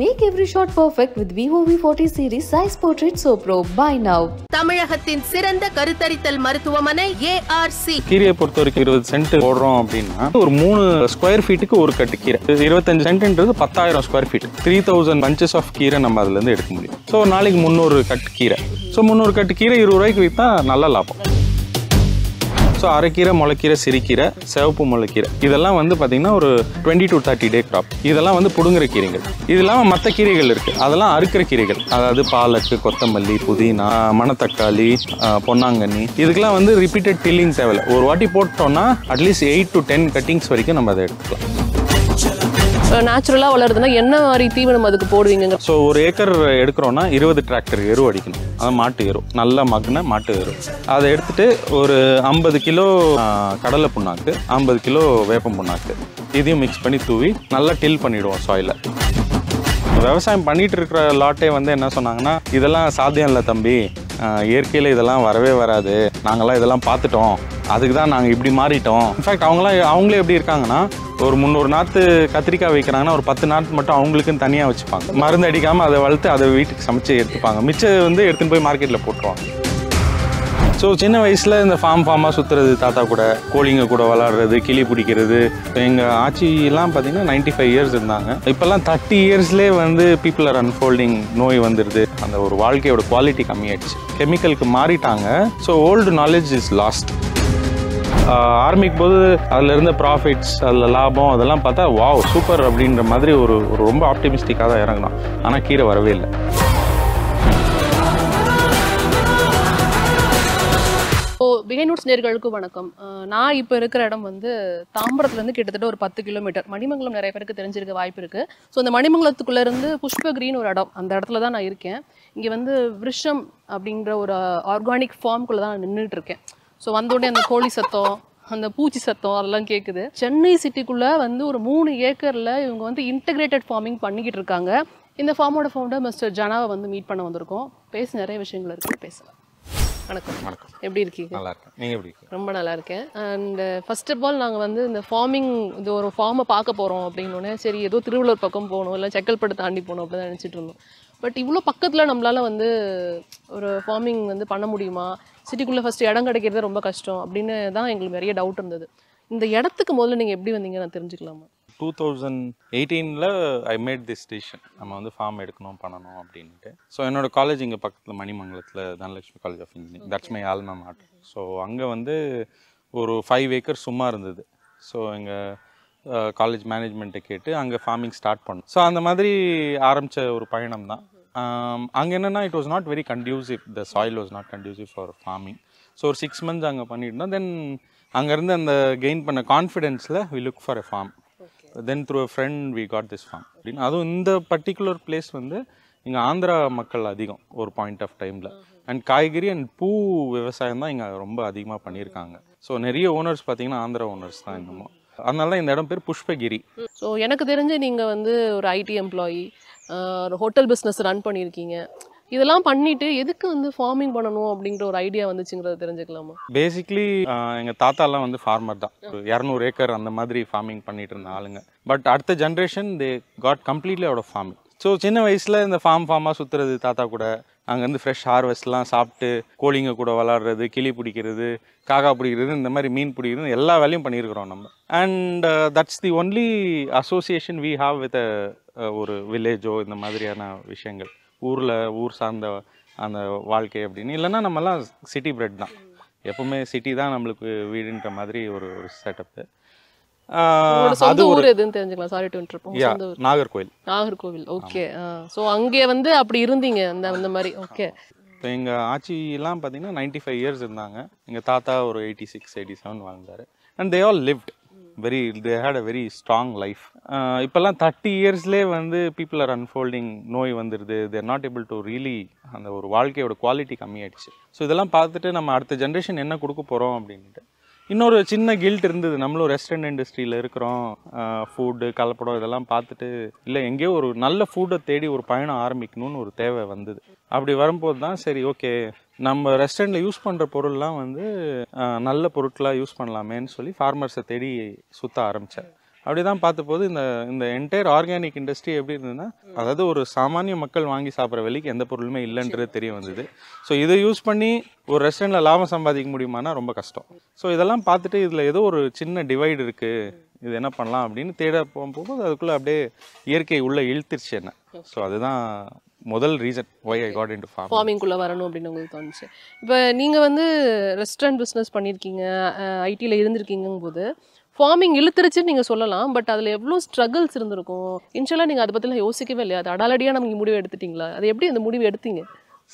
Make every shot perfect with Vivo V forty series Zeiss portrait so pro buy now தமிழகத்தின் சிறந்த கருத்தரித்தல் மருத்துவமனை ARC கீரையை பொறுத்த வரைக்கும் இருபது சென்ட் போடுறோம் அப்படின்னா ஒரு மூணு ஸ்கொயர் ஃபீட்டுக்கு ஒரு கட்டு கீரை இருபத்தஞ்சு சென்ட்ன்றது பத்தாயிரம் square feet three thousand bunches of கீரை நம்ம அதுலேருந்து எடுக்க முடியும் ஸோ நாளைக்கு முன்னூறு கட்டு கீரை ஸோ முந்நூறு கட்டு கீரை இருபது ரூபாய்க்கு விற்றா நல்ல லாபம் ஸோ அரைக்கீரை முளைக்கீரை சிரிக்கீரை சிவப்பு முளைக்கீரை இதெல்லாம் வந்து பார்த்திங்கன்னா ஒரு twenty to thirty day crop இதெல்லாம் வந்து புடுங்குற கீரைகள் இது இல்லாமல் மற்ற கீரைகள் இருக்குது அதெல்லாம் அறுக்கிற கீரைகள் அதாவது பாலக்கு கொத்தமல்லி புதினா மணத்தக்காளி பொன்னாங்கண்ணி இதுக்கெல்லாம் வந்து ரிப்பீட்டட் டில்லிங் தேவையில்லை ஒரு வாட்டி போட்டோம்னா at least eight to ten cuttings வரைக்கும் நம்ம அதை எடுத்துக்கலாம் நேச்சுரலாக வளருதுன்னா என்ன மாதிரி தீவனம் அதுக்கு போடுவீங்க ஸோ ஒரு ஏக்கர் எடுக்கிறோன்னா இருபது டிராக்டர் எரு அடிக்கணும் அது மாட்டு எரு நல்லா மக்ன மாட்டு எரு அதை எடுத்துட்டு ஒரு ஐம்பது கிலோ கடலை புண்ணாக்கு ஐம்பது கிலோ வேப்பம் புண்ணாக்கு இதையும் மிக்ஸ் பண்ணி தூவி நல்லா டில் பண்ணிவிடுவோம் சாயில் விவசாயம் பண்ணிட்டு இருக்கிற லாட்டே வந்து என்ன சொன்னாங்கன்னா இதெல்லாம் சாத்தியம் இல்லை தம்பி இயற்கையில் இதெல்லாம் வரவே வராது நாங்கள்லாம் இதெல்லாம் பார்த்துட்டோம் அதுக்கு தான் நாங்கள் இப்படி மாறிட்டோம் இன்ஃபேக்ட் அவங்களாம் அவங்களே எப்படி இருக்காங்கன்னா ஒரு முந்நூறு நாற்று கத்திரிக்காய் வைக்கிறாங்கன்னா ஒரு பத்து நாற்று மட்டும் அவங்களுக்குன்னு தனியாக வச்சுப்பாங்க மருந்து அடிக்காமல் அதை வளர்த்து அதை வீட்டுக்கு சமைச்சு எடுத்துப்பாங்க மிச்சம் வந்து எடுத்துன்னு போய் மார்க்கெட்டில் போட்டுருவாங்க ஸோ சின்ன வயசில் இந்த ஃபார்ம் ஃபார்மாக சுற்றுறது தாத்தா கூட கோழிங்க கூட விளாட்றது கிளி பிடிக்கிறது இப்போ எங்கள் ஆட்சியெலாம் பார்த்தீங்கன்னா நைன்ட்டி ஃபைவ் இயர்ஸ் இருந்தாங்க இப்போல்லாம் தேர்ட்டி இயர்ஸ்லேயே வந்து பீப்புள் ஆர் அன்ஃபோல்டிங் நோய் வந்துடுது அந்த ஒரு வாழ்க்கையோட குவாலிட்டி கம்மியாயிடுச்சு கெமிக்கலுக்கு மாறிட்டாங்க so old knowledge is lost ஆரம்பிக்கும் போது அதில் இருந்த ப்ராஃபிட்ஸ் அதில் லாபம் அதெல்லாம் பார்த்தா வாவ் சூப்பர் அப்படின்ற மாதிரி ஒரு ரொம்ப ஆப்டிமிஸ்டிக்காக தான் இறங்கணும் ஆனால் கீரை வரவே இல்லை பிகைநூட்ஸ் நேர்களுக்கு வணக்கம் நான் இப்போ இருக்கிற இடம் வந்து தாம்பரத்துலேருந்து கிட்டத்தட்ட ஒரு பத்து கிலோமீட்டர் மணிமங்கலம் நிறைய பேருக்கு தெரிஞ்சிருக்க வாய்ப்பு இருக்குது ஸோ அந்த மணிமங்கலத்துக்குள்ளேருந்து புஷ்ப கிரீன் ஒரு இடம் அந்த இடத்துல தான் நான் இருக்கேன் இங்கே வந்து விருஷம் அப்படிங்கிற ஒரு ஆர்கானிக் ஃபார்ம்குள்ளே தான் நான் நின்றுட்டு இருக்கேன் ஸோ வந்தோடனே அந்த கோழி சத்தம் அந்த பூச்சி சத்தம் அதெல்லாம் கேட்குது சென்னை சிட்டிக்குள்ளே வந்து ஒரு மூணு ஏக்கரில் இவங்க வந்து இன்டகிரேட்டட் ஃபார்மிங் பண்ணிக்கிட்டு இருக்காங்க இந்த ஃபார்மோட ஃபவுண்டர் மிஸ்டர் ஜனாவை வந்து மீட் பண்ண வந்திருக்கோம் பேசி நிறைய விஷயங்கள் இருக்குது பேசலாம் வணக்கம் வணக்கம் எப்படி இருக்கீங்க நல்லா இருக்கேன் நீங்கள் எப்படி ரொம்ப நல்லா இருக்கேன் and first uh, of all நாங்கள் வந்து இந்த ஃபார்மிங் இது ஒரு ஃபார்மை பார்க்க போகிறோம் அப்படின்னோடனே சரி ஏதோ திருவள்ளூர் பக்கம் போகணும் இல்லை செக்கல்பட்டு தாண்டி போகணும் அப்படின்னு தான் நினச்சிட்டு இருந்தோம் பட் இவ்வளோ பக்கத்தில் நம்மளால் வந்து ஒரு ஃபார்மிங் வந்து பண்ண முடியுமா சிட்டிக்குள்ளே ஃபஸ்ட்டு இடம் கிடைக்கிறதே ரொம்ப கஷ்டம் அப்படின்னு தான் எங்களுக்கு நிறைய டவுட் இருந்தது இந்த இடத்துக்கு முதல்ல நீங்கள் எப்படி வந்தீங்க நான் தெரிஞ்சுக்கலாமா டூ தௌசண்ட் எயிட்டீனில் ஐ மேட் திஸ் டிசிஷன் நம்ம வந்து ஃபார்ம் எடுக்கணும் பண்ணணும் அப்படின்ட்டு ஸோ என்னோட காலேஜ் இங்கே பக்கத்தில் மணிமங்கலத்தில் Dhanalakshmi college of engineering that's my alma mater so அங்கே வந்து ஒரு ஃபைவ் ஏக்கர் சும்மா இருந்தது ஸோ எங்கள் காலேஜ் மேனேஜ்மெண்ட்டை கேட்டு அங்கே ஃபார்மிங் ஸ்டார்ட் பண்ணோம் ஸோ அந்த மாதிரி ஆரம்பித்த ஒரு பயணம் தான் அங்கே என்னென்னா it was not very conducive the soil was not conducive for farming so ஒரு சிக்ஸ் மந்த்ஸ் அங்கே பண்ணிட்டோம் தென் அங்கேருந்து அந்த கெயின் பண்ண கான்ஃபிடென்ஸில் we look for a farm then through friend we got this farm அப்படின்னு அதுவும் இந்த பர்டிகுலர் பிளேஸ் வந்து இங்கே ஆந்திரா மக்கள் அதிகம் ஒரு பாயிண்ட் ஆஃப் டைமில் அண்ட் காய்கறி அண்ட் பூ விவசாயம் தான் இங்கே ரொம்ப அதிகமாக பண்ணியிருக்காங்க ஸோ நிறைய ஓனர்ஸ் பார்த்தீங்கன்னா ஆந்திரா ஓனர்ஸ் தான் இன்னமும் அதனால தான் இந்த இடம் பேர் புஷ்பகிரி ஸோ எனக்கு தெரிஞ்சு நீங்கள் வந்து ஒரு IT employee hotel business run பண்ணியிருக்கீங்க இதெல்லாம் பண்ணிட்டு எதுக்கு வந்து ஃபார்மிங் பண்ணணும் அப்படிங்கிற ஒரு ஐடியா வந்துச்சுங்கிறத தெரிஞ்சுக்கலாமா பேசிக்லி எங்கள் தாத்தாலாம் வந்து ஃபார்மர் தான் ஒரு இரநூறு ஏக்கர் அந்த மாதிரி ஃபார்மிங் பண்ணிட்டு இருந்த ஆளுங்க பட் அடுத்த generation they got completely out of farming so சின்ன வயசில் இந்த ஃபார்ம் ஃபார்மாக சுற்றுறது தாத்தா கூட அங்கேருந்து ஃப்ரெஷ் ஹார்வெஸ்ட்லாம் சாப்பிட்டு கோழிங்க கூட விளாட்றது கிளி பிடிக்கிறது காக்கா பிடிக்கிறது இந்த மாதிரி மீன் பிடிக்கிறது எல்லா வேலையும் பண்ணியிருக்கிறோம் நம்ம and that's the only association we have with ஒரு வில்லேஜோ இந்த மாதிரியான விஷயங்கள் ஊரில் ஊர் சார்ந்த அந்த வாழ்க்கை அப்படின்னு இல்லைன்னா நம்மலாம் சிட்டி பிரெட் தான் எப்போவுமே சிட்டி தான் நம்மளுக்கு வீடுன்ற மாதிரி ஒரு ஒரு செட்டப்பு அது ஊர் எதுன்னு தெரிஞ்சுக்கலாம் sorry to Nagercoil Nagercoil okay so அங்கே வந்து அப்படி இருந்தீங்க அந்த அந்த மாதிரி ஓகே இப்போ எங்கள் ஆட்சியெலாம் பார்த்தீங்கன்னா நைன்டி ஃபைவ் இயர்ஸ் இருந்தாங்க எங்கள் தாத்தா ஒரு எயிட்டி சிக்ஸ் எயிட்டி செவன் வாழ்ந்தார் and they all lived very they had a very strong life இப்போல்லாம் தேர்ட்டி இயர்ஸ்லேயே வந்து பீப்புள் ஆர் அன்ஃபோல்டிங் நோய் வந்துடுது they're not able to really அந்த ஒரு வாழ்க்கையோட குவாலிட்டி கம்மியாயிடுச்சு ஸோ இதெல்லாம் பார்த்துட்டு நம்ம அடுத்த ஜென்ரேஷன் என்ன கொடுக்க போகிறோம் அப்படின்ட்டு இன்னொரு சின்ன கில்ட் இருந்தது நம்மளும் ரெஸ்டாரண்ட் இண்டஸ்ட்ரியில் இருக்கிறோம் ஃபுட்டு கலப்படம் இதெல்லாம் பார்த்துட்டு இல்லை எங்கேயோ ஒரு நல்ல ஃபுட்டை தேடி ஒரு பயணம் ஆரம்பிக்கணும்னு ஒரு தேவை வந்தது அப்படி வரும்போது தான் சரி ஓகே நம்ம ரெஸ்டாரண்ட்டில் யூஸ் பண்ணுற பொருள்லாம் வந்து நல்ல பொருட்களாக யூஸ் பண்ணலாமேன்னு சொல்லி ஃபார்மர்ஸை தேடி சுற்ற ஆரம்பித்தேன் அப்படி தான் பார்த்தபோது இந்த இந்த என்டையர் ஆர்கானிக் இண்டஸ்ட்ரி எப்படி இருந்ததுன்னா அதாவது ஒரு சாமானிய மக்கள் வாங்கி சாப்பிட்ற விலைக்கு எந்த பொருளுமே இல்லைன்றது தெரிய வந்தது ஸோ இதை யூஸ் பண்ணி ஒரு ரெஸ்டாரண்ட்டில் லாபம் சம்பாதிக்க முடியுமானா ரொம்ப கஷ்டம் ஸோ இதெல்லாம் பார்த்துட்டு இதில் ஏதோ ஒரு சின்ன டிவைடு இருக்குது இது என்ன பண்ணலாம் அப்படின்னு தேட போகும்போது அதுக்குள்ளே அப்படியே இயற்கை உள்ளே இழுத்துருச்சு என்ன ஸோ அதுதான் முதல் reason why I got into to farm ஃபார்மிங்குள்ளே வரணும் அப்படின்னு உங்களுக்கு தோணுச்சு இப்போ நீங்கள் வந்து ரெஸ்டாரண்ட் பிஸ்னஸ் பண்ணியிருக்கீங்க ஐடியில் இருந்திருக்கீங்கும் போது ஃபார்மிங் இழுத்துருச்சுன்னு நீங்கள் சொல்லலாம் பட் அதில் எவ்வளோ ஸ்ட்ரகிள்ஸ் இருந்திருக்கும் இன்ஷியலாக நீங்கள் அதை பற்றிலாம் யோசிக்கவே இல்லையா அது அடாலடியாக நமக்கு முடிவு எடுத்துட்டிங்களா அது எப்படி அந்த முடிவு எடுத்தீங்க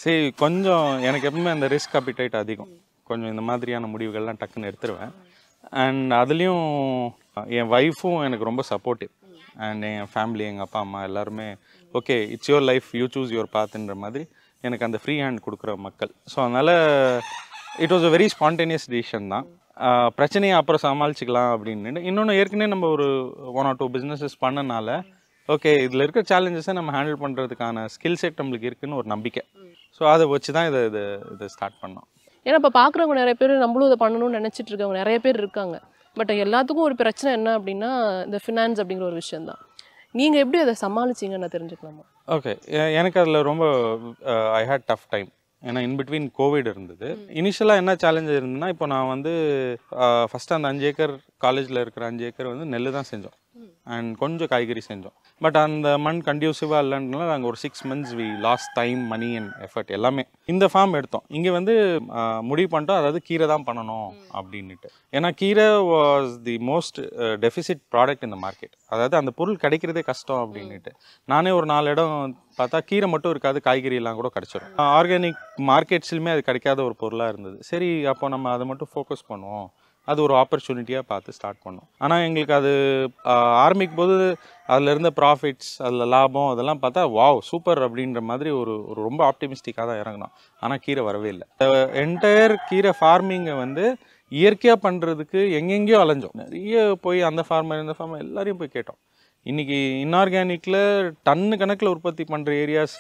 சரி கொஞ்சம் எனக்கு எப்பவுமே அந்த ரிஸ்க் அப்பிடைட் அதிகம் கொஞ்சம் இந்த மாதிரியான முடிவுகள்லாம் டக்குன்னு எடுத்துருவேன் அண்ட் அதுலேயும் என் ஒய்ஃபும் எனக்கு ரொம்ப சப்போர்ட்டிவ் அண்ட் என் ஃபேமிலி எங்கள் அப்பா அம்மா எல்லாருமே okay it's your life you choose your பாத்துன்ற மாதிரி எனக்கு அந்த ஃப்ரீ ஹேண்ட் கொடுக்குற மக்கள் ஸோ அதனால் it was a very spontaneous decision தான் பிரச்சனையை அப்புறம் சமாளிச்சிக்கலாம் அப்படின்னு இன்னொன்று ஏற்கனவே நம்ம ஒரு ஒன் ஆர் டூ பிஸ்னஸஸ் பண்ணனால ஓகே இதில் இருக்கிற சேலஞ்சஸை நம்ம ஹேண்டில் பண்ணுறதுக்கான ஸ்கில் செட் நம்மளுக்கு இருக்குன்னு ஒரு நம்பிக்கை ஸோ அதை வச்சு தான் இதை இதை இதை ஸ்டார்ட் பண்ணோம் ஏன்னா இப்போ பார்க்குறவங்க நிறைய பேர் நம்மளும் இதை பண்ணணும்னு நினச்சிட்டு இருக்கவங்க நிறைய பேர் இருக்காங்க பட் எல்லாத்துக்கும் ஒரு பிரச்சனை என்ன அப்படின்னா இந்த ஃபினான்ஸ் அப்படிங்கிற ஒரு விஷயந்தான் நீங்கள் எப்படி அதை சமாளிச்சிங்கன்னு தெரிஞ்சுக்கலாமா ஓகே எனக்கு அதில் ரொம்ப ஐ ஹேட் டஃப் டைம் ஏன்னா இன்பிட்வீன் கோவிட் இருந்தது இனிஷியலாக என்ன சேலஞ்ச் இருந்ததுன்னா இப்போ நான் வந்து ஃபஸ்ட்டு அந்த அஞ்சு ஏக்கர் காலேஜில் இருக்கிற அஞ்சு ஏக்கர் வந்து நெல் தான் செஞ்சோம் அண்ட் கொஞ்சம் காய்கறி செஞ்சோம் பட் அந்த மண் கண்டியூசிவாக இல்லைன்றனால நாங்கள் ஒரு six months we lost time money and effort எல்லாமே இந்த ஃபார்ம் எடுத்தோம் இங்கே வந்து முடிவு பண்ணிட்டோம் அதாவது கீரை தான் பண்ணணும் அப்படின்ட்டு ஏன்னா கீரை was the most deficit product இந்த மார்க்கெட் அதாவது அந்த பொருள் கிடைக்கிறதே கஷ்டம் அப்படின்ட்டு நானே ஒரு நாலு இடம் பார்த்தா கீரை மட்டும் இருக்காது காய்கறி எல்லாம் கூட கிடச்சிடும் ஆர்கானிக் மார்க்கெட்ஸ்லையுமே அது கிடைக்காத ஒரு பொருளாக இருந்தது சரி அப்போ நம்ம அதை மட்டும் ஃபோக்கஸ் பண்ணுவோம் அது ஒரு ஆப்பர்ச்சுனிட்டியாக பார்த்து ஸ்டார்ட் பண்ணோம் ஆனால் எங்களுக்கு அது ஆரம்பிக்கும் போது அதில் இருந்த ப்ராஃபிட்ஸ் அதில் லாபம் அதெல்லாம் பார்த்தா வாவ் சூப்பர் அப்படின்ற மாதிரி ஒரு ஒரு ரொம்ப ஆப்டிமிஸ்டிக்காக தான் இறங்கணும் ஆனால் கீரை வரவே இல்லை என்டையர் கீரை ஃபார்மிங்கை வந்து இயற்கையாக பண்ணுறதுக்கு எங்கெங்கேயோ அலைஞ்சோம் நிறைய போய் அந்த ஃபார்மர் இந்த ஃபார்மர் எல்லாரையும் போய் கேட்டோம் இன்றைக்கி இன்ஆர்கானிக்கில் டன்னு கணக்கில் உற்பத்தி பண்ணுற ஏரியாஸ்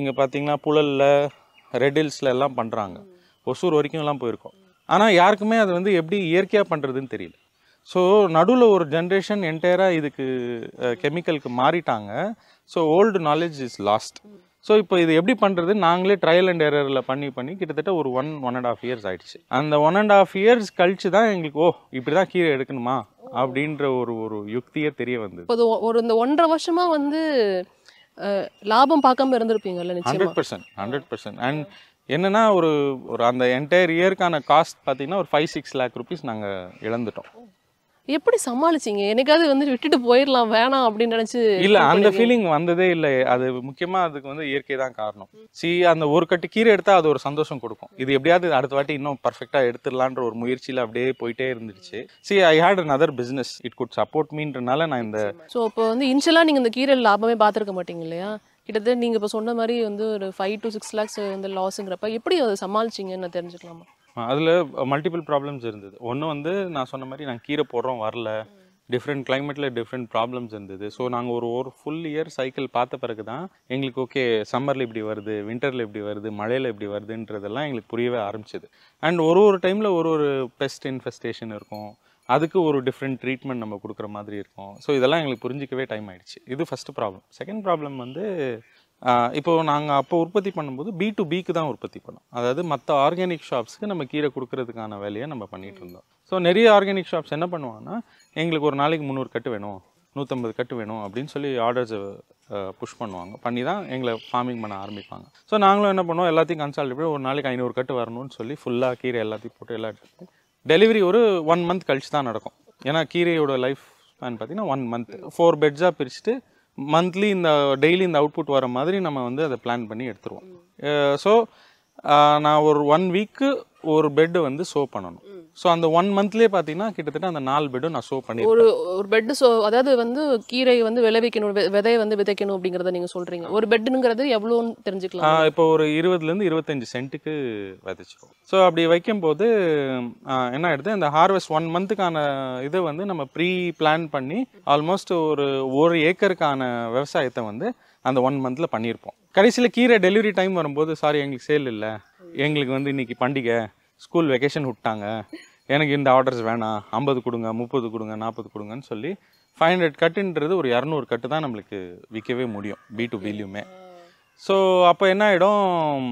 இங்கே பார்த்தீங்கன்னா புழலில் ரெட் ஹில்ஸில் எல்லாம் பண்ணுறாங்க ஒசூர் வரைக்கும் எல்லாம் போயிருக்கோம் ஆனால் யாருக்குமே அது வந்து எப்படி இயற்கையாக பண்ணுறதுன்னு தெரியல ஸோ நடுவில் ஒரு ஜென்ரேஷன் என்டையராக இதுக்கு கெமிக்கலுக்கு மாறிட்டாங்க so old knowledge is lost so இப்போ இது எப்படி பண்ணுறது நாங்களே ட்ரையல் அண்ட் எரரில் பண்ணி பண்ணி கிட்டத்தட்ட ஒரு one one and half years ஆகிடுச்சு அந்த ஒன் அண்ட் ஆஃப் இயர்ஸ் கழிச்சு தான் எங்களுக்கு ஓ இப்படி தான் கீரை எடுக்கணுமா அப்படின்ற ஒரு ஒரு யுக்தியே தெரிய வந்தது இப்போ ஒரு இந்த ஒன்றரை வருஷமாக வந்து லாபம் பார்க்காம இருந்திருப்பீங்கல்ல hundred percent hundred percent and என்னென்னா ஒரு ஒரு அந்த என்டையர் இயருக்கான காஸ்ட் பார்த்தீங்கன்னா ஒரு ஃபைவ் சிக்ஸ் லேக் ருபீஸ் நாங்கள் இழந்துட்டோம் எப்படி சமாளிச்சிங்க எனக்காவது வந்து விட்டுட்டு போயிடலாம் வேணாம் அப்படின்னு நினச்சி இல்லை அந்த ஃபீலிங் வந்ததே இல்லை அது முக்கியமாக அதுக்கு வந்து இயற்கை தான் காரணம் சி அந்த ஒரு கட்டு கீரை எடுத்தால் அது ஒரு சந்தோஷம் கொடுக்கும் இது எப்படியாவது அடுத்த வாட்டி இன்னும் பர்ஃபெக்டாக எடுத்துடலான்ற ஒரு முயற்சியில் அப்படியே போயிட்டே இருந்துச்சு see I had another business it could support மீன்றனால நான் இந்த ஸோ இப்போ வந்து இன்ஷியலாக நீங்கள் இந்த கீரை லாபமே பார்த்துருக்க மாட்டீங்க இல்லையா கிட்டத்தட்ட நீங்கள் இப்போ சொன்ன மாதிரி வந்து ஒரு ஃபைவ் டு சிக்ஸ் லேக்ஸ் வந்து லாஸுங்கிறப்ப எப்படி அதை சமாளிச்சிங்கன்னு தெரிஞ்சுக்கலாமா அதில் மல்டிபிள் ப்ராப்ளம்ஸ் இருந்தது ஒன்று வந்து நான் சொன்ன மாதிரி நாங்கள் கீரை போடுறோம் வரல டிஃப்ரெண்ட் கிளைமேட்டில் டிஃப்ரெண்ட் ப்ராப்ளம்ஸ் இருந்தது ஸோ நாங்கள் ஒரு ஒரு ஃபுல் இயர் சைக்கிள் பார்த்த பிறகு தான் எங்களுக்கு ஓகே சம்மரில் இப்படி வருது வின்டரில் இப்படி வருது மழையில் இப்படி வருதுன்றதெல்லாம் எங்களுக்கு புரியவே ஆரம்பிச்சிது அண்ட் ஒரு ஒரு டைமில் ஒரு ஒரு பெஸ்ட் இன்ஃபெஸ்டேஷன் இருக்கும் அதுக்கு ஒரு டிஃப்ரெண்ட் ட்ரீட்மெண்ட் நம்ம கொடுக்குற மாதிரி இருக்கும் ஸோ இதெல்லாம் எங்களுக்கு புரிஞ்சிக்கவே டைம் ஆயிடுச்சு இது ஃபஸ்ட்டு ப்ராப்ளம் செகண்ட் ப்ராப்ளம் வந்து இப்போது நாங்கள் அப்போ உற்பத்தி பண்ணும்போது பி டு பிக்கு தான் உற்பத்தி பண்ணோம் அதாவது மற்ற ஆர்கானிக் ஷாப்ஸுக்கு நம்ம கீரை கொடுக்கறதுக்கான வேலையை நம்ம பண்ணிகிட்டு இருந்தோம் ஸோ நிறைய ஆர்கானிக் ஷாப்ஸ் என்ன பண்ணுவாங்கன்னா எங்களுக்கு ஒரு நாளைக்கு முந்நூறு கட்டு வேணும் நூற்றம்பது கட்டு வேணும் அப்படின்னு சொல்லி ஆர்டர்ஸை புஷ் பண்ணுவாங்க பண்ணி தான் எங்களை ஃபார்மிங் பண்ண ஆரம்பிப்பாங்க ஸோ நாங்களும் என்ன பண்ணுவோம் எல்லாத்தையும் கன்சல்ட் பண்ணி ஒரு நாளைக்கு ஐநூறு கட்டு வரணும்னு சொல்லி ஃபுல்லாக கீரை எல்லாத்தையும் போட்டு எல்லாத்தையும் டெலிவரி ஒரு ஒன் மந்த் கழிச்சு தான் நடக்கும் ஏன்னா கீரையோட லைஃப் ஸ்பேன் பார்த்தீங்கன்னா ஒன் மந்த் ஃபோர் பெட்ஸாக பிரிச்சுட்டு மந்த்லி இந்த டெய்லி இந்த அவுட்புட் வர மாதிரி நம்ம வந்து அதை பிளான் பண்ணி எடுத்துருவோம் ஸோ uh, uh, நான் ஒரு ஒன் வீக்கு ஒரு பெட்டு வந்து சோ பண்ணணும் ஸோ அந்த ஒன் மந்த்லேயே பார்த்தீங்கன்னா கிட்டத்தட்ட அந்த நாலு பெட்டும் நான் ஷோ பண்ணி ஒரு ஒரு பெட்டு ஸோ அதாவது வந்து கீரை வந்து விளைவிக்கணும் விதையை வந்து விதைக்கணும் அப்படிங்கிறத நீங்கள் சொல்கிறீங்க ஒரு பெட்டுங்கிறது எவ்வளோன்னு தெரிஞ்சுக்கலாம் இப்போ ஒரு இருபதுலேருந்து இருபத்தஞ்சு சென்ட்டுக்கு விதைச்சிருவோம் ஸோ அப்படி வைக்கும்போது என்ன ஆகிடுது அந்த ஹார்வெஸ்ட் ஒன் மந்த்துக்கான இதை வந்து நம்ம ப்ரீ பிளான் பண்ணி ஆல்மோஸ்ட் ஒரு ஒரு ஏக்கருக்கான விவசாயத்தை வந்து அந்த ஒன் மந்தில் பண்ணியிருப்போம் கடைசியில் கீரை டெலிவரி டைம் வரும்போது சாரி எங்களுக்கு சேல் இல்லை எங்களுக்கு வந்து இன்றைக்கி பண்டிகை ஸ்கூல் வெக்கேஷன் விட்டாங்க எனக்கு இந்த ஆர்டர்ஸ் வேணாம் ஐம்பது கொடுங்க முப்பது கொடுங்க நாற்பது கொடுங்கன்னு சொல்லி ஃபைவ் ஹண்ட்ரட் கட்டுன்றது ஒரு இரநூறு கட்டு தான் நம்மளுக்கு விற்கவே முடியும் பி டு பிலியுமே ஸோ அப்போ என்ன ஆகிடும்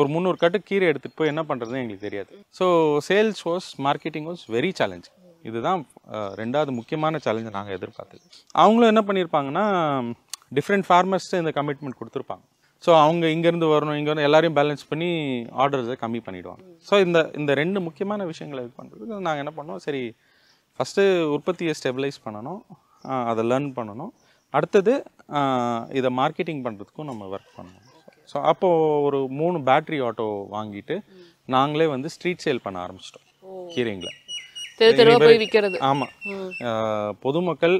ஒரு முந்நூறு கட்டு கீரை எடுத்துகிட்டு போய் என்ன பண்ணுறதுன்னு எங்களுக்கு தெரியாது so sales was marketing was very challenge இதுதான் ரெண்டாவது முக்கியமான சேலஞ்சை நாங்கள் எதிர்பார்த்தது அவங்களும் என்ன பண்ணியிருப்பாங்கன்னா டிஃப்ரெண்ட் ஃபார்மர்ஸ்ட்டு இந்த கமிட்மெண்ட் கொடுத்துருப்பாங்க ஸோ அவங்க இங்கேருந்து வரணும் இங்கே வரணும் எல்லாரையும் பேலன்ஸ் பண்ணி ஆர்டர்ஸை கம்மி பண்ணிவிடுவாங்க ஸோ இந்த இந்த ரெண்டு முக்கியமான விஷயங்களை இது பண்ணுறதுக்கு நாங்கள் என்ன பண்ணோம் சரி ஃபஸ்ட்டு உற்பத்தியை ஸ்டெபிலைஸ் பண்ணணும் அதை லேர்ன் பண்ணணும் அடுத்தது இதை மார்க்கெட்டிங் பண்ணுறதுக்கும் நம்ம ஒர்க் பண்ணணும் ஸோ அப்போது ஒரு மூணு பேட்ரி ஆட்டோ வாங்கிட்டு நாங்களே வந்து ஸ்ட்ரீட் சேல் பண்ண ஆரம்பிச்சிட்டோம் கீரைங்களை ஆமாம் பொதுமக்கள்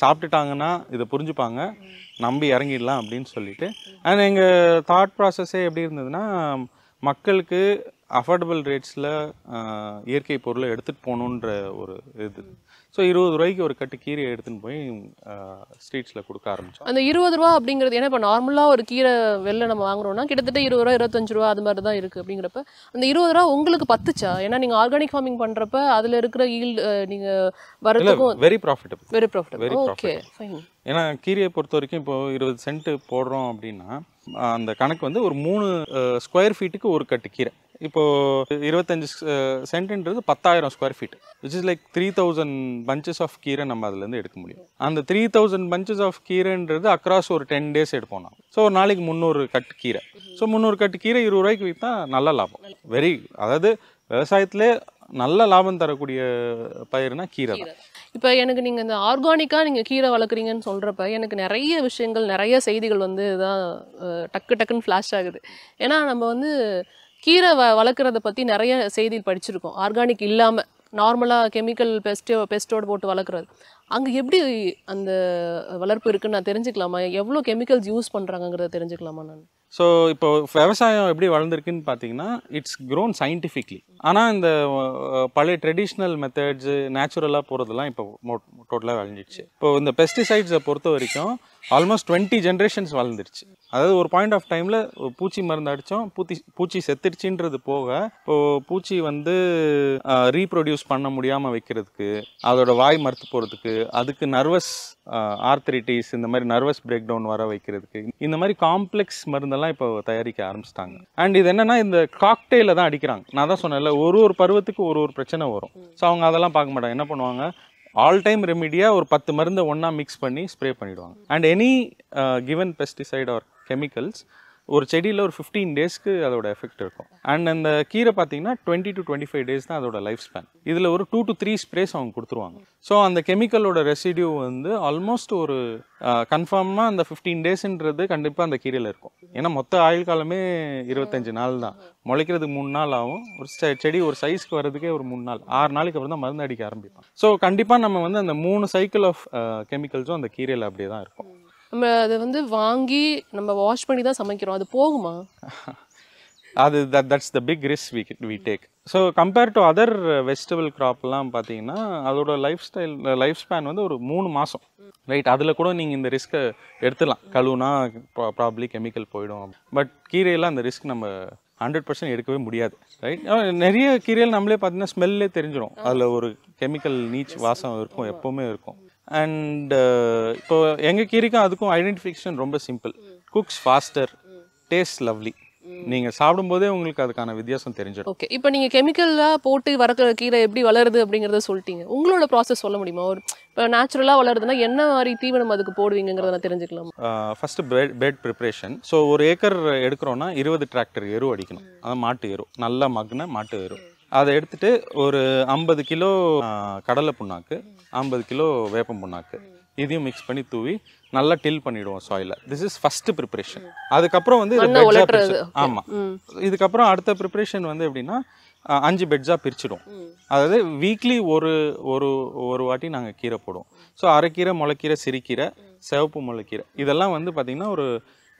சாப்பிட்டுட்டாங்கன்னா இதை புரிஞ்சுப்பாங்க நம்பி இறங்கிடலாம் அப்படின்னு சொல்லிட்டு அண்ட் எங்கள் தாட் ப்ராசஸ்ஸே எப்படி இருந்ததுன்னா மக்களுக்கு அஃபோர்டபுள் ரேட்ஸில் இயற்கை பொருளை எடுத்துகிட்டு போகணுன்ற ஒரு இது ஸோ இருபது ரூபாய்க்கு ஒரு கட்டு கீரையை எடுத்துன்னு போய் ஸ்ட்ரீட்ஸில் கொடுக்க ஆரம்பித்தோம் அந்த இருபது ரூபா அப்படிங்கிறது ஏன்னா இப்போ நார்மலாக ஒரு கீரை வெளில நம்ம வாங்குறோம்னா கிட்டத்தட்ட இருபது ரூபா இருபத்தஞ்சு ரூபா அது மாதிரி தான் இருக்குது அப்படிங்கிறப்ப அந்த இருபது ரூபா உங்களுக்கு பத்துச்சா ஏன்னா நீங்கள் ஆர்கானிக் ஃபார்மிங் பண்ணுறப்ப அதில் இருக்கிற ஈல்டு நீங்கள் வரதுக்கும் very profitable very profitable very okay ஏன்னா கீரையை பொறுத்த வரைக்கும் இப்போ இருபது சென்ட் போடுறோம் அப்படின்னா அந்த கணக்கு வந்து ஒரு மூணு ஸ்கொயர் ஃபீட்டுக்கு ஒரு கட்டு கீரை இப்போது இருபத்தஞ்சு சென்ட்ன்றது பத்தாயிரம் square feet which is like three thousand bunches of கீரை நம்ம அதுலேருந்து எடுக்க முடியும் அந்த த்ரீ தௌசண்ட் பஞ்சஸ் ஆஃப் கீரைன்றது அக்ராஸ் ஒரு டென் டேஸ் எடுப்போம் நான் ஸோ ஒரு நாளைக்கு முந்நூறு கட்டு கீரை ஸோ முந்நூறு கட்டு கீரை இருபது ரூபாய்க்கு விற்றா நல்ல லாபம் வெரி அதாவது விவசாயத்திலே நல்ல லாபம் தரக்கூடிய பயிர்னா கீரை தான் இப்போ எனக்கு நீங்கள் இந்த ஆர்கானிக்காக நீங்கள் கீரை வளர்க்குறீங்கன்னு சொல்கிறப்ப எனக்கு நிறைய விஷயங்கள் நிறைய செய்திகள் வந்து இதான் டக்கு டக்குன்னு ஃப்ளாஷ் ஆகுது ஏன்னா நம்ம வந்து கீரை வ வளர்க்குறத பற்றி நிறைய செய்தி படிச்சிருக்கோம் ஆர்கானிக் இல்லாமல் நார்மலாக கெமிக்கல் பெஸ்ட்டோ பெஸ்ட்டோடு போட்டு வளர்க்குறது அங்கே எப்படி அந்த வளர்ப்பு இருக்குன்னு நான் தெரிஞ்சுக்கலாமா எவ்வளோ கெமிக்கல்ஸ் யூஸ் பண்ணுறாங்கங்கிறத தெரிஞ்சுக்கலாமா நான் ஸோ இப்போ விவசாயம் எப்படி வளர்ந்துருக்குன்னு பார்த்தீங்கன்னா இட்ஸ் க்ரோன் சயின்டிஃபிக்லி ஆனால் இந்த பழைய ட்ரெடிஷ்னல் மெத்தட்ஸு நேச்சுரலாக போகிறதெல்லாம் இப்போ டோட்டலாக வளர்ந்துடுச்சு இப்போ இந்த பெஸ்டிசைட்ஸை பொறுத்த வரைக்கும் ஆல்மோஸ்ட் டுவெண்ட்டி ஜென்ரேஷன்ஸ் வளர்ந்துருச்சு அதாவது ஒரு பாயிண்ட் ஆஃப் டைமில் பூச்சி மருந்து அடித்தோம் பூச்சி பூச்சி செத்துருச்சுன்றது போக இப்போது பூச்சி வந்து ரீப்ரொடியூஸ் பண்ண முடியாமல் வைக்கிறதுக்கு அதோட வாய் மறுத்து போகிறதுக்கு அதுக்கு நர்வஸ் ஆர்த்ரிட்டிஸ் இந்த மாதிரி நர்வஸ் பிரேக் டவுன் வர வைக்கிறதுக்கு இந்த மாதிரி காம்ப்ளெக்ஸ் மருந்தெல்லாம் இப்போ தயாரிக்க ஆரம்பிச்சிட்டாங்க அண்ட் இது என்னென்னா இந்த காக்டெயில தான் அடிக்கிறாங்க நான் தான் சொன்னேன்ல ஒரு ஒரு பருவத்துக்கு ஒரு ஒரு பிரச்சனை வரும் ஸோ அவங்க அதெல்லாம் பார்க்க மாட்டாங்க என்ன பண்ணுவாங்க ஆல் டைம் ரெமிடியாக ஒரு பத்து மருந்தை ஒன்றா மிக்ஸ் பண்ணி ஸ்ப்ரே பண்ணிவிடுவாங்க and any given pesticide or chemicals ஒரு செடியில் ஒரு ஃபிஃப்டீன் டேஸ்க்கு அதோட எஃபெக்ட் இருக்கும் அண்ட் அந்த கீரை பார்த்தீங்கன்னா twenty to twenty five days தான் அதோட லைஃப் ஸ்பேன் இதில் ஒரு டூ டு த்ரீ ஸ்ப்ரேஸ் அவங்க கொடுத்துருவாங்க ஸோ அந்த கெமிக்கலோட ரெசிடியூ வந்து ஆல்மோஸ்ட் ஒரு கன்ஃபார்மாக அந்த ஃபிஃப்டீன் டேஸ்ன்றது கண்டிப்பாக அந்த கீரையில் இருக்கும் ஏன்னா மொத்த ஆயுள் காலமே இருபத்தஞ்சு நாள் தான் முளைக்கிறதுக்கு மூணு நாள் ஆகும் ஒரு செடி ஒரு சைஸ்க்கு வரதுக்கே ஒரு மூணு நாள் ஆறு நாளைக்கு அப்புறம் தான் மருந்து அடிக்க ஆரம்பிப்பான் ஸோ கண்டிப்பாக நம்ம வந்து அந்த மூணு சைக்கிள் ஆஃப் கெமிக்கல்ஸும் அந்த கீரையில் அப்படியே தான் இருக்கும் நம்ம அதை வந்து வாங்கி நம்ம வாஷ் பண்ணி தான் சமைக்கிறோம் அது போகுமா அது that that's the big risk we we take so compare to other vegetable க்ராப்லாம் பார்த்தீங்கன்னா அதோட லைஃப் ஸ்டைல் லைஃப் ஸ்பேன் வந்து ஒரு மூணு மாதம் ரைட் அதில் கூட நீங்கள் இந்த ரிஸ்க்கை எடுத்துடலாம் கழுவுனா ப்ராப்ளி கெமிக்கல் போயிடும் பட் கீரையெல்லாம் அந்த ரிஸ்க் நம்ம ஹண்ட்ரட் பர்சன்ட் எடுக்கவே முடியாது ரைட் நிறைய கீரையில் நம்மளே பார்த்தீங்கன்னா ஸ்மெல்லே தெரிஞ்சிடும் அதில் ஒரு கெமிக்கல் நீச் வாசம் இருக்கும் எப்போவுமே இருக்கும் அண்ட் uh, இப்போ எங்கள் கீரைக்கும் அதுக்கும் ஐடென்டிஃபிகேஷன் ரொம்ப simple cooks faster taste lovely நீங்கள் சாப்பிடும்போதே உங்களுக்கு அதுக்கான வித்தியாசம் தெரிஞ்சிடும் ஓகே இப்போ நீங்கள் கெமிக்கலாக போட்டு வரக்கிற கீரை எப்படி வளருது அப்படிங்கிறத சொல்லிட்டீங்க உங்களோட ப்ராசஸ் சொல்ல முடியுமா ஒரு இப்போ நேச்சுரலாக வளருதுன்னா என்ன மாதிரி தீவனம் அதுக்கு போடுவீங்கிறத நான் தெரிஞ்சுக்கலாம் first bed bed preparation so ஒரு ஏக்கர் எடுக்கிறோன்னா இருபது டிராக்டர் எரு அடிக்கணும் அதான் மாட்டு எரு நல்ல மக்ன மாட்டு எரு அதை எடுத்துட்டு ஒரு ஐம்பது கிலோ கடலை புண்ணாக்கு ஐம்பது கிலோ வேப்பம் புண்ணாக்கு இதையும் மிக்ஸ் பண்ணி தூவி நல்லா டில் பண்ணிடுவோம் சாயில திஸ் இஸ் ஃபர்ஸ்ட் ப்ரிப்பரேஷன் அதுக்கப்புறம் வந்து ஆமாம் இதுக்கப்புறம் அடுத்த ப்ரிப்பரேஷன் வந்து எப்படின்னா அஞ்சு பெட்ஸாக பிரிச்சிடும் அதாவது வீக்லி ஒரு ஒரு ஒரு வாட்டி நாங்கள் கீரை போடுவோம் ஸோ அரைக்கீரை முளைக்கீரை சிறுக்கீரை சிவப்பு முளைக்கீரை இதெல்லாம் வந்து பார்த்திங்கன்னா ஒரு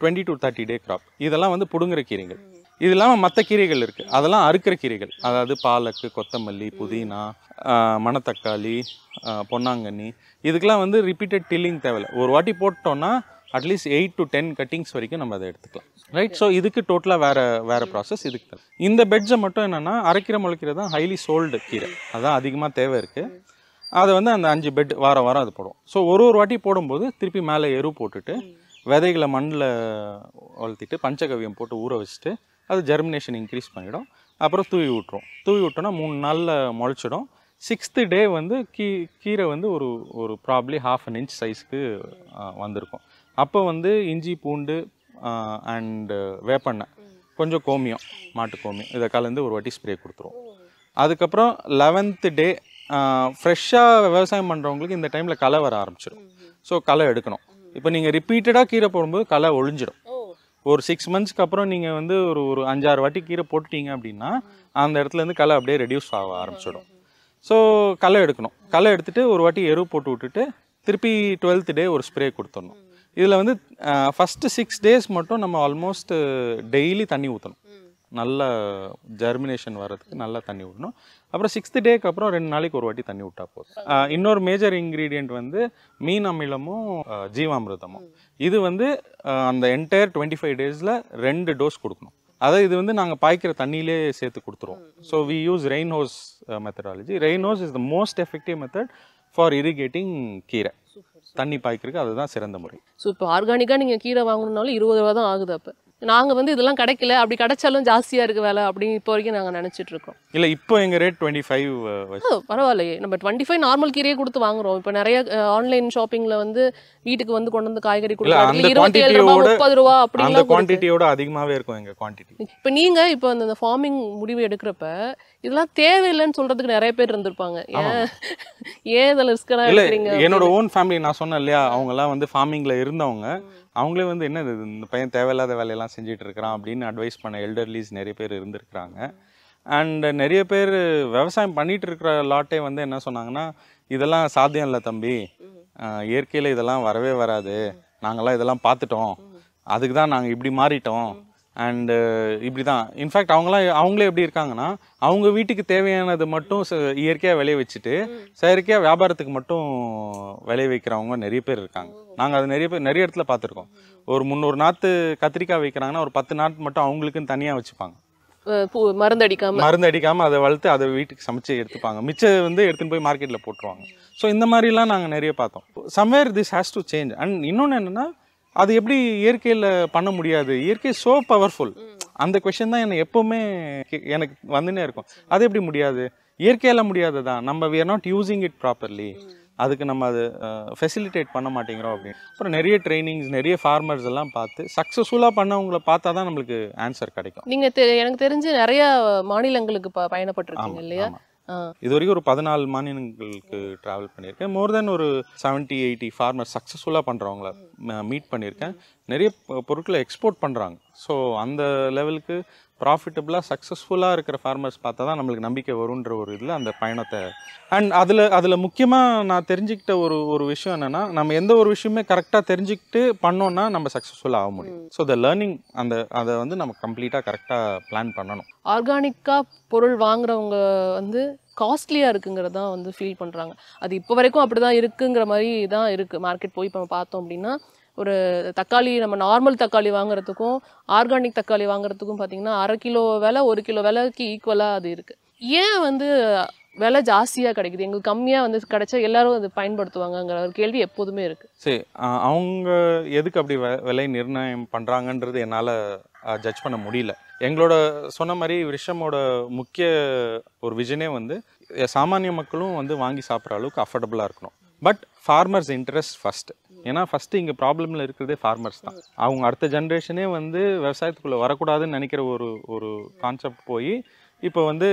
twenty to thirty day crop இதெல்லாம் வந்து புடுங்குற கீரைகள் இது இல்லாமல் மற்ற கீரைகள் இருக்குது அதெல்லாம் அறுக்கிற கீரைகள் அதாவது பாலக்கு கொத்தமல்லி புதினா மணத்தக்காளி பொன்னாங்கண்ணி இதுக்கெலாம் வந்து ரிப்பீட்டட் டில்லிங் தேவையில்லை ஒரு வாட்டி போட்டோன்னா at least eight to ten cuttings வரைக்கும் நம்ம அதை எடுத்துக்கலாம் ரைட் ஸோ இதுக்கு டோட்டலாக வேறு வேறு ப்ராசஸ் இதுக்கு தேவை இந்த பெட்ஸை மட்டும் என்னென்னா அரைக்கிற முளைக்கிறது தான் ஹைலி சோல்டு கீரை அதுதான் அதிகமாக தேவை இருக்குது அதை வந்து அந்த அஞ்சு பெட் வாரம் வாரம் அது போடும் ஸோ ஒரு ஒரு வாட்டி போடும்போது திருப்பி மேலே எரு போட்டுட்டு விதைகளை மண்ணில் வளர்த்திட்டு பஞ்சகவியம் போட்டு ஊற வச்சுட்டு அது ஜெர்மினேஷன் இன்க்ரீஸ் பண்ணிவிடும் அப்புறம் தூவி விட்டுரும் தூவி விட்டோன்னா மூணு நாளில் முளைச்சிடும் சிக்ஸ்த்து டே வந்து கீ கீரை வந்து ஒரு ஒரு ப்ராப்ளி ஹாஃப் அன் இன்ச் சைஸ்க்கு வந்திருக்கும் அப்போ வந்து இஞ்சி பூண்டு அண்டு வேப்பெண்ணெய் கொஞ்சம் கோமியம் மாட்டு கோமியம் இதை கலந்து ஒரு வாட்டி ஸ்ப்ரே கொடுத்துருவோம் அதுக்கப்புறம் லெவன்த்து டே ஃப்ரெஷ்ஷாக விவசாயம் பண்ணுறவங்களுக்கு இந்த டைமில் களை வர ஆரம்பிச்சிடும் ஸோ களை எடுக்கணும் இப்போ நீங்கள் ரிப்பீட்டடாக கீரை போடும்போது களை ஒழிஞ்சிடும் ஒரு சிக்ஸ் மந்த்ஸ்க்கு அப்புறம் நீங்கள் வந்து ஒரு ஒரு அஞ்சாறு வாட்டி கீரை போட்டுட்டீங்க அப்படின்னா அந்த இடத்துலேருந்து களை அப்படியே ரெடியூஸ் ஆக ஆரம்பிச்சிடும் ஸோ களை எடுக்கணும் களை எடுத்துகிட்டு ஒரு வாட்டி எருவு போட்டு விட்டுட்டு திருப்பி டுவெல்த் டே ஒரு ஸ்ப்ரே கொடுத்துடணும் இதில் வந்து ஃபஸ்ட்டு சிக்ஸ் டேஸ் மட்டும் நம்ம ஆல்மோஸ்ட் டெய்லி தண்ணி ஊற்றணும் நல்ல ஜெர்மினேஷன் வர்றதுக்கு நல்லா தண்ணி விடணும் அப்புறம் சிக்ஸ்த்து டேக்கு அப்புறம் ரெண்டு நாளைக்கு ஒரு வாட்டி தண்ணி விட்டா போதும் இன்னொரு மேஜர் இன்க்ரீடியண்ட் வந்து மீன் அமிலமும் ஜீவாமிரதமும் இது வந்து அந்த என்டையர் டுவெண்ட்டி ஃபைவ் டேஸில் ரெண்டு டோஸ் கொடுக்கணும் அதாவது இது வந்து நாங்கள் பாய்க்கிற தண்ணியிலே சேர்த்து கொடுத்துருவோம் so we use rain hose methodology rain hose is the most effective method for irrigating கீரை தண்ணி பாய்க்கிறதுக்கு அதுதான் சிறந்த முறை ஸோ இப்போ ஆர்கானிக்காக நீங்கள் கீரை வாங்கணுன்னாலும் இருபது ரூபா தான் ஆகுது அப்போ நாங்கள் வந்து இதெல்லாம் கிடைக்கல அப்படி கிடைச்சாலும் ஜாஸ்தியாக இருக்குது வேலை அப்படின்னு இப்போ வரைக்கும் நாங்கள் நினச்சிட்டு இருக்கோம் இல்லை இப்போ எங்கள் ரேட் டுவெண்ட்டி ஃபைவ் பரவாயில்லையே நம்ம டுவெண்ட்டி ஃபைவ் நார்மல் கீரையே கொடுத்து வாங்குறோம் இப்போ நிறைய ஆன்லைன் ஷாப்பிங்கில் வந்து வீட்டுக்கு வந்து கொண்டு வந்து காய்கறி கொடுக்குறாங்க இருபத்தி ஏழு ரூபா முப்பது ரூபா அப்படின்னு குவான்டிட்டியோட அதிகமாகவே இருக்கும் எங்கள் குவான்டிட்டி இப்போ நீங்கள் இப்போ அந்த ஃபார்மிங் முடிவு எடுக்கிறப்ப இதெல்லாம் தேவையில்லைன்னு சொல்றதுக்கு நிறைய பேர் இருந்திருப்பாங்க ஏன் ஏன் இதில் ரிஸ்கெல்லாம் என்னோட ஓன் ஃபேமிலி நான் சொன்னேன் இல்லையா அவங்கெல்லாம் வந்து ஃபார்மிங்கில் இருந்தவங்க அவங்களே வந்து என்ன இது இந்த பையன் தேவையில்லாத வேலையெல்லாம் செஞ்சுட்டு இருக்கிறான் அப்படின்னு அட்வைஸ் பண்ண எல்டர்லீஸ் நிறைய பேர் இருந்திருக்கிறாங்க அண்ட் நிறைய பேர் விவசாயம் பண்ணிட்டு இருக்கிற லாட்டே வந்து என்ன சொன்னாங்கன்னா இதெல்லாம் சாத்தியம் இல்லை தம்பி இயற்கையில் இதெல்லாம் வரவே வராது நாங்களாம் இதெல்லாம் பார்த்துட்டோம் அதுக்கு தான் நாங்கள் இப்படி மாறிட்டோம் அண்டு uh, இப்படி தான் இன்ஃபேக்ட் அவங்களாம் அவங்களே எப்படி இருக்காங்கன்னா அவங்க வீட்டுக்கு தேவையானது மட்டும் இயற்கையாக விளைய வச்சுட்டு செயற்கையாக வியாபாரத்துக்கு மட்டும் விளைய வைக்கிறவங்க நிறைய பேர் இருக்காங்க நாங்கள் அது நிறைய பேர் நிறைய இடத்துல பார்த்துருக்கோம் ஒரு முந்நூறு நாற்று கத்திரிக்காய் வைக்கிறாங்கன்னா ஒரு பத்து நாட்டு மட்டும் அவங்களுக்குன்னு தனியாக வச்சுப்பாங்க மருந்து அடிக்காம மருந்து அடிக்காம அதை வளர்த்து அதை வீட்டுக்கு சமைச்சு எடுத்துப்பாங்க மிச்சம் வந்து எடுத்துன்னு போய் மார்க்கெட்டில் போட்டுருவாங்க ஸோ இந்த மாதிரிலாம் நாங்கள் நிறைய பார்த்தோம் somewhere this has to change and இன்னொன்று என்னென்னா அது எப்படி இயற்கையில் பண்ண முடியாது இயற்கை ஸோ பவர்ஃபுல் அந்த கொஷின் தான் என்னை எப்போவுமே எனக்கு வந்துன்னே இருக்கும் அது எப்படி முடியாது இயற்கையெல்லாம் முடியாது தான் நம்ம we are not using it properly அதுக்கு நம்ம அது ஃபெசிலிட்டேட் பண்ண மாட்டேங்கிறோம் அப்படின்னு அப்புறம் நிறைய ட்ரைனிங்ஸ் நிறைய ஃபார்மர்ஸ் எல்லாம் பார்த்து சக்ஸஸ்ஃபுல்லாக பண்ணவங்கள பார்த்தா தான் நம்மளுக்கு ஆன்சர் கிடைக்கும் நீங்கள் எனக்கு தெரிஞ்சு நிறையா மாநிலங்களுக்கு பயணப்பட்டிருக்கீங்க இல்லையா இது வரைக்கும் ஒரு பதினாலு மாநிலங்களுக்கு ட்ராவல் பண்ணியிருக்கேன் மோர் தென் ஒரு செவன்ட்டி எயிட்டி ஃபார்மர் சக்ஸஸ்ஃபுல்லாக பண்ணுறவங்கள மீட் பண்ணியிருக்கேன் நிறைய பொருட்களை எக்ஸ்போர்ட் பண்ணுறாங்க ஸோ அந்த லெவலுக்கு ப்ராஃபிட்டபுளாக சக்ஸஸ்ஃபுல்லாக இருக்கிற ஃபார்மர்ஸ் பார்த்தா தான் நம்மளுக்கு நம்பிக்கை வரும்ன்ற ஒரு இதில் அந்த பயணத்தை அண்ட் அதில் அதில் முக்கியமாக நான் தெரிஞ்சுக்கிட்ட ஒரு ஒரு விஷயம் என்னென்னா நம்ம எந்த ஒரு விஷயமே கரெக்டாக தெரிஞ்சுக்கிட்டு பண்ணோன்னா நம்ம சக்ஸஸ்ஃபுல்லாக ஆக முடியும் ஸோ த லேர்னிங் அந்த அதை வந்து நம்ம கம்ப்ளீட்டாக கரெக்டாக பிளான் பண்ணணும் ஆர்கானிக்காக பொருள் வாங்குறவங்க வந்து காஸ்ட்லியாக இருக்குங்கிறது தான் வந்து ஃபீல் பண்ணுறாங்க அது இப்போ வரைக்கும் அப்படி தான் இருக்குங்கிற மாதிரி தான் இருக்குது மார்க்கெட் போய் இப்போ பார்த்தோம் அப்படின்னா ஒரு தக்காளி நம்ம நார்மல் தக்காளி வாங்குறதுக்கும் ஆர்கானிக் தக்காளி வாங்குறதுக்கும் பார்த்திங்கன்னா அரை கிலோ விலை ஒரு கிலோ விலைக்கு ஈக்குவலாக அது இருக்குது ஏன் வந்து விலை ஜாஸ்தியாக கிடைக்குது எங்களுக்கு கம்மியாக வந்து கிடைச்சா எல்லாரும் அது பயன்படுத்துவாங்கங்கிற ஒரு கேள்வி எப்போதுமே இருக்குது சரி அவங்க எதுக்கு அப்படி விலை நிர்ணயம் பண்ணுறாங்கன்றது என்னால் ஜட்ஜ் பண்ண முடியல எங்களோட சொன்ன மாதிரி விஷமோட முக்கிய ஒரு விஷனே வந்து சாமானிய மக்களும் வந்து வாங்கி சாப்பிட்ற அளவுக்கு அஃபோர்டபுளாக இருக்கணும் பட் ஃபார்மர்ஸ் இன்ட்ரெஸ்ட் ஃபஸ்ட்டு ஏன்னா ஃபஸ்ட்டு இங்கே ப்ராப்ளமில் இருக்கிறதே ஃபார்மர்ஸ் தான் mm. அவங்க அடுத்த ஜென்ரேஷனே வந்து விவசாயத்துக்குள்ளே வரக்கூடாதுன்னு நினைக்கிற ஒரு ஒரு கான்செப்ட் போய் இப்போ வந்து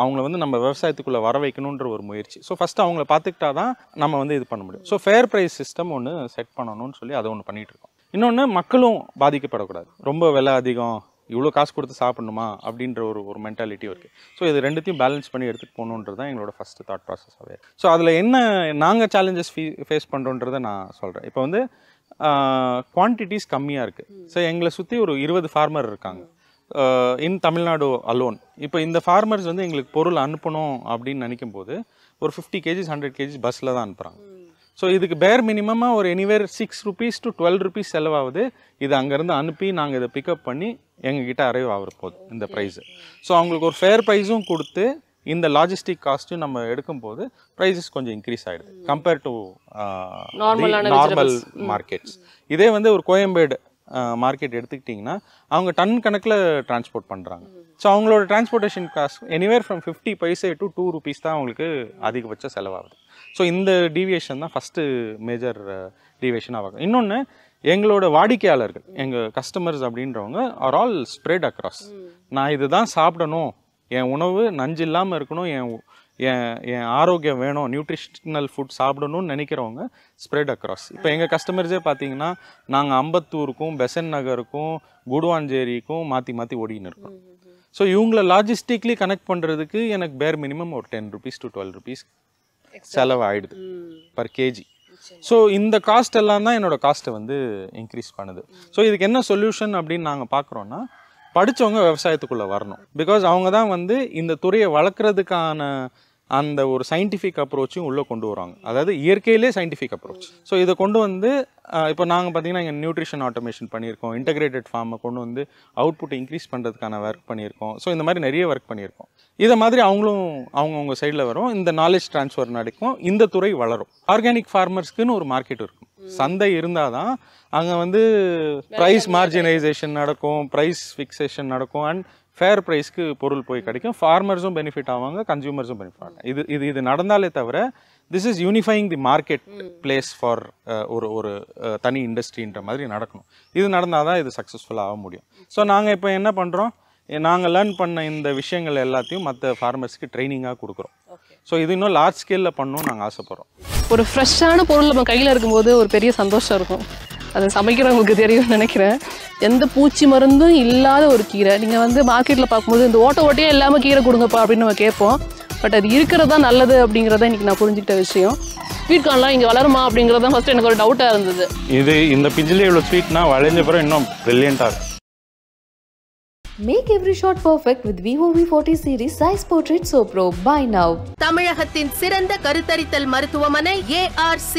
அவங்கள வந்து நம்ம விவசாயத்துக்குள்ளே வர வைக்கணுன்ற ஒரு முயற்சி ஸோ ஃபஸ்ட்டு அவங்கள பார்த்துக்கிட்டா தான் நம்ம வந்து இது பண்ண முடியும் ஸோ ஃபேர் ப்ரைஸ் சிஸ்டம் ஒன்று செட் பண்ணணும்னு சொல்லி அதை ஒன்று பண்ணிகிட்ருக்கோம் இன்னொன்று மக்களும் பாதிக்கப்படக்கூடாது ரொம்ப விலை அதிகம் இவ்வளோ காசு கொடுத்து சாப்பிடணுமா அப்படின்ற ஒரு ஒரு மென்டாலிட்டியும் இருக்குது ஸோ இது ரெண்டுத்தையும் பேலன்ஸ் பண்ணி எடுத்துகிட்டு போகணுன்றது தான் எங்களோட ஃபஸ்ட்டு தாட் ப்ராசஸாகவே ஸோ அதில் என்ன நாங்கள் சேலஞ்சஸ் ஃபீ ஃபேஸ் பண்ணுறோன்றதை நான் சொல்கிறேன் இப்போ வந்து குவான்டிட்டிஸ் கம்மியாக இருக்குது ஸோ எங்களை சுற்றி ஒரு இருபது ஃபார்மர் இருக்காங்க இன் தமிழ்நாடு அலோன் இப்போ இந்த ஃபார்மர்ஸ் வந்து எங்களுக்கு பொருள் அனுப்பணும் அப்படின்னு நினைக்கும் போது ஒரு ஃபிஃப்டி கேஜிஸ் ஹண்ட்ரட் கேஜிஸ் பஸ்ஸில் தான் அனுப்புகிறாங்க ஸோ இதுக்கு பேர் மினிமமாக ஒரு anywhere six rupees to twelve rupees செலவாகுது இது அங்கேருந்து அனுப்பி நாங்கள் இதை பிக்கப் பண்ணி எங்ககிட்ட அரைவ் ஆகிற போகுது இந்த ப்ரைஸு ஸோ அவங்களுக்கு ஒரு ஃபேர் ப்ரைஸும் கொடுத்து இந்த லாஜிஸ்டிக் காஸ்ட்டும் நம்ம எடுக்கும் போது ப்ரைஸஸ் கொஞ்சம் இன்க்ரீஸ் ஆகிடுது கம்பேர் டு நார்மல் மார்க்கெட்ஸ் இதே வந்து ஒரு கோயம்பேடு மார்க்கெட் எடுத்துக்கிட்டிங்கன்னா அவங்க டன் கணக்கில் டிரான்ஸ்போர்ட் பண்ணுறாங்க ஸோ அவங்களோட transportation cost anywhere from fifty paise to two rupees தான் அவங்களுக்கு அதிகபட்ச செலவாகுது ஸோ இந்த டீவியேஷன் தான் ஃபஸ்ட்டு மேஜர் டீவியேஷன் ஆகும் இன்னொன்று எங்களோட வாடிக்கையாளர்கள் எங்கள் கஸ்டமர்ஸ் அப்படின்றவங்க ஆர் ஆல் ஸ்ப்ரெட் அக்ராஸ் நான் இதுதான் சாப்பிடணும் என் உணவு நஞ்சு இல்லாமல் இருக்கணும் என் என் என் ஆரோக்கியம் வேணும் நியூட்ரிஷனல் ஃபுட் சாப்பிடணும்னு நினைக்கிறவங்க ஸ்ப்ரெட் அக்ராஸ் இப்போ எங்கள் கஸ்டமர்ஸே பார்த்தீங்கன்னா நாங்கள் அம்பத்தூருக்கும் பெசன் நகருக்கும் குடுவாஞ்சேரிக்கும் மாற்றி மாற்றி ஓடின்னு இருக்கோம் ஸோ இவங்கள லாஜிஸ்டிக்லி கனெக்ட் பண்ணுறதுக்கு எனக்கு பேர் மினிமம் ஒரு ten rupees to twelve rupees செலவாயிடுது பர் கேஜி ஸோ இந்த காஸ்ட் எல்லாம் தான் என்னோட காஸ்ட்டை வந்து இன்க்ரீஸ் பண்ணுது ஸோ இதுக்கு என்ன சொல்யூஷன் அப்படின்னு நாங்கள் பார்க்குறோன்னா படித்தவங்க விவசாயத்துக்குள்ளே வரணும் பிகாஸ் அவங்க தான் வந்து இந்த துறையை வளர்க்குறதுக்கான அந்த ஒரு சயின்டிஃபிக் அப்ரோச்சும் உள்ளே கொண்டு வருவாங்க அதாவது இயற்கையிலே சயின்டிஃபிக் அப்ரோச் ஸோ இதை கொண்டு வந்து இப்போ நாங்கள் பார்த்தீங்கன்னா இங்கே நியூட்ரிஷன் ஆட்டோமேஷன் பண்ணியிருக்கோம் இன்டகிரேட்டட் ஃபார்மை கொண்டு வந்து அவுட்புட் இன்க்ரீஸ் பண்ணுறதுக்கான ஒர்க் பண்ணியிருக்கோம் ஸோ இந்த மாதிரி நிறைய ஒர்க் பண்ணியிருக்கோம் இதை மாதிரி அவங்களும் அவங்கவுங்க சைடில் வரும் இந்த நாலேஜ் ட்ரான்ஸ்ஃபர் நடக்கும் இந்த துறை வளரும் ஆர்கானிக் ஃபார்மர்ஸ்க்குன்னு ஒரு மார்க்கெட் இருக்கும் சந்தை இருந்தால் தான் அங்கே வந்து ப்ரைஸ் மார்ஜினைசேஷன் நடக்கும் ப்ரைஸ் ஃபிக்ஸேஷன் நடக்கும் அண்ட் ஃபேர் ப்ரைஸ்க்கு பொருள் போய் கிடைக்கும் ஃபார்மர்ஸும் பெனிஃபிட் ஆவாங்க கன்சியூமர்ஸும் பெனிஃபிட் ஆகும் இது இது இது நடந்தாலே தவிர this is unifying the market place for ஒரு ஒரு தனி இண்டஸ்ட்ரின்ற மாதிரி நடக்கணும் இது நடந்தால் தான் இது சக்ஸஸ்ஃபுல்லாக ஆக முடியும் ஸோ நாங்கள் இப்போ என்ன பண்ணுறோம் நாங்கள் லேர்ன் பண்ண இந்த விஷயங்கள் எல்லாத்தையும் மற்ற ஃபார்மர்ஸ்க்கு ட்ரைனிங்காக கொடுக்குறோம் ஸோ இது இன்னும் லார்ஜ் ஸ்கேலில் பண்ணணும்னு நாங்கள் ஆசைப்பட்றோம் ஒரு ஃப்ரெஷ்ஷான பொருள் நம்ம கையில் இருக்கும்போது ஒரு பெரிய சந்தோஷம் இருக்கும் அதை சமைக்கிறவங்களுக்கு தெரியும்னு நினைக்கிறேன் எந்த பூச்சி மருந்தும் இல்லாத ஒரு கீரை நீங்கள் வந்து மார்க்கெட்டில் பார்க்கும்போது இந்த ஓட்ட ஓட்டையே இல்லாமல் கீரை கொடுங்கப்பா அப்படின்னு நம்ம கேட்போம் பட் அது இருக்கிறது தான் நல்லது அப்படிங்கிறத இன்றைக்கி நான் புரிஞ்சுக்கிட்ட விஷயம் ஸ்வீட் கார்ன்லாம் இங்கே வளருமா அப்படிங்கிறது தான் ஃபஸ்ட்டு எனக்கு ஒரு டவுட்டாக இருந்தது இது இந்த பிஞ்சிலே இவ்வளோ ஸ்வீட்னா வளைஞ்ச பிறகு இன்னும் பிரில்லியண்ட்டாக இருக்கும் make every shot perfect with Vivo V forty series Zeiss portrait so pro buy now தமிழகத்தின் சிறந்த கருத்தரித்தல் மருத்துவமனை ஏஆர்சி